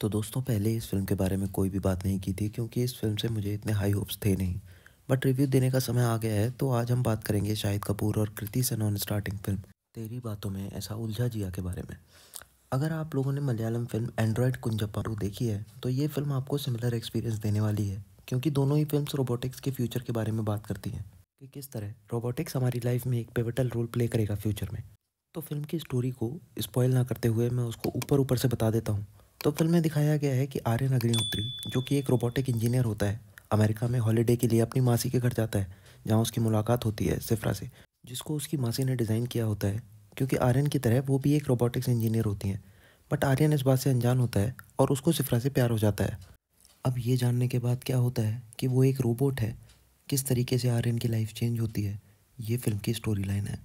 तो दोस्तों पहले इस फिल्म के बारे में कोई भी बात नहीं की थी क्योंकि इस फिल्म से मुझे इतने हाई होप्स थे नहीं बट रिव्यू देने का समय आ गया है तो आज हम बात करेंगे शाहिद कपूर और कृति से नॉन स्टार्टिंग फिल्म तेरी बातों में ऐसा उलझा जिया के बारे में अगर आप लोगों ने मलयालम फिल्म एंड्रॉयड कुंजप्पारू देखी है तो ये फिल्म आपको सिमिलर एक्सपीरियंस देने वाली है क्योंकि दोनों ही फिल्म्स रोबोटिक्स के फ्यूचर के बारे में बात करती हैं कि किस तरह रोबोटिक्स हमारी लाइफ में एक पिवटल रोल प्ले करेगा फ्यूचर में तो फिल्म की स्टोरी को स्पॉयल ना करते हुए मैं उसको ऊपर ऊपर से बता देता हूँ तो फिल्म में दिखाया गया है कि आर्यन अग्निहोत्री जो कि एक रोबोटिक इंजीनियर होता है अमेरिका में हॉलीडे के लिए अपनी मासी के घर जाता है जहाँ उसकी मुलाकात होती है सिफ्रा से जिसको उसकी मासी ने डिज़ाइन किया होता है क्योंकि आर्यन की तरह वो भी एक रोबोटिक्स इंजीनियर होती हैं बट आर्यन इस बात से अनजान होता है और उसको सिफ्रा से प्यार हो जाता है अब ये जानने के बाद क्या होता है कि वो एक रोबोट है किस तरीके से आर्यन की लाइफ चेंज होती है ये फिल्म की स्टोरी लाइन है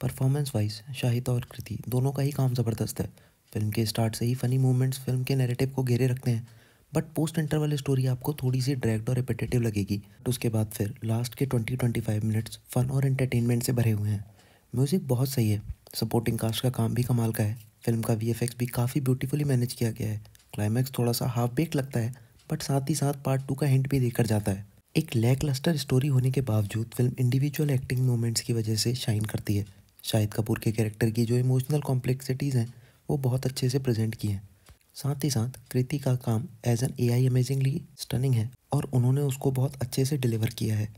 परफॉर्मेंस वाइज शाहिदा और कृति दोनों का ही काम ज़बरदस्त है फिल्म के स्टार्ट से ही फ़नी मूवमेंट्स फिल्म के नैरेटिव को घेरे रखते हैं बट पोस्ट इंटरवल स्टोरी आपको थोड़ी सी डायरेक्ट और रिपेटेटिव लगेगी तो उसके बाद फिर लास्ट के twenty twenty five minutes fun और एंटरटेनमेंट से भरे हुए हैं म्यूज़िक बहुत सही है सपोर्टिंग कास्ट का काम भी कमाल का है फिल्म का वी भी काफ़ी ब्यूटीफुली मैनेज किया गया है क्लाइमैक्स थोड़ा सा हाफ बेक लगता है बट साथ ही साथ पार्ट टू का हिंट भी देकर जाता है एक लैक लस्टर स्टोरी होने के बावजूद फिल्म इंडिविजुअल एक्टिंग मोमेंट्स की वजह से शाइन करती है शाहिद कपूर के कैरेक्टर की जो इमोशनल कॉम्प्लेक्सिटीज़ हैं वो बहुत अच्छे से प्रेजेंट किए हैं साथ ही साथ कृति का काम as an A I amazingly stunning है और उन्होंने उसको बहुत अच्छे से डिलीवर किया है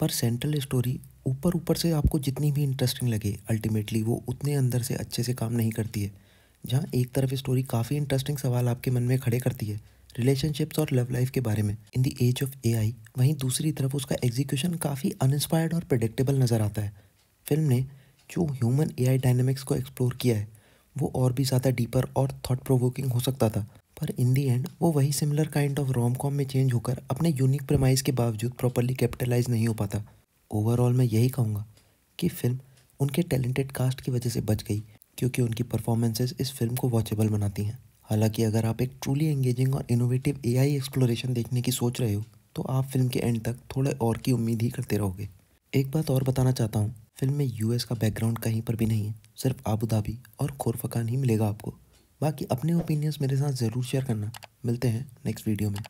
पर सेंट्रल स्टोरी ऊपर ऊपर से आपको जितनी भी इंटरेस्टिंग लगे अल्टीमेटली वो उतने अंदर से अच्छे से काम नहीं करती है जहाँ एक तरफ स्टोरी काफ़ी इंटरेस्टिंग सवाल आपके मन में खड़े करती है रिलेशनशिप्स और लव लाइफ के बारे में in the age of A I वहीं दूसरी तरफ उसका एग्जीक्यूशन काफ़ी अनइंस्पायर्ड और प्रडिक्टेबल नज़र आता है फिल्म ने जो ह्यूमन ए आई डायनेमिक्स को एक्सप्लोर किया है वो और भी ज़्यादा डीपर और थॉट प्रोवोकिंग हो सकता था पर इन दी एंड वो वही similar kind of rom com में चेंज होकर अपने यूनिक प्रमाइज के बावजूद प्रॉपरली कैपिटलाइज नहीं हो पाता ओवरऑल मैं यही कहूँगा कि फिल्म उनके टैलेंटेड कास्ट की वजह से बच गई क्योंकि उनकी परफॉर्मेंसेज इस फिल्म को वॉचेबल बनाती हैं हालांकि अगर आप एक ट्रूली एंगेजिंग और इनोवेटिव आई एक्सप्लोरेशन देखने की सोच रहे हो तो आप फिल्म के एंड तक थोड़े और की उम्मीद ही करते रहोगे एक बात और बताना चाहता हूँ फिल्म में यूएस का बैकग्राउंड कहीं पर भी नहीं है सिर्फ आबू धाबी और खोरफकान ही मिलेगा आपको बाकी अपने ओपिनियंस मेरे साथ ज़रूर शेयर करना मिलते हैं नेक्स्ट वीडियो में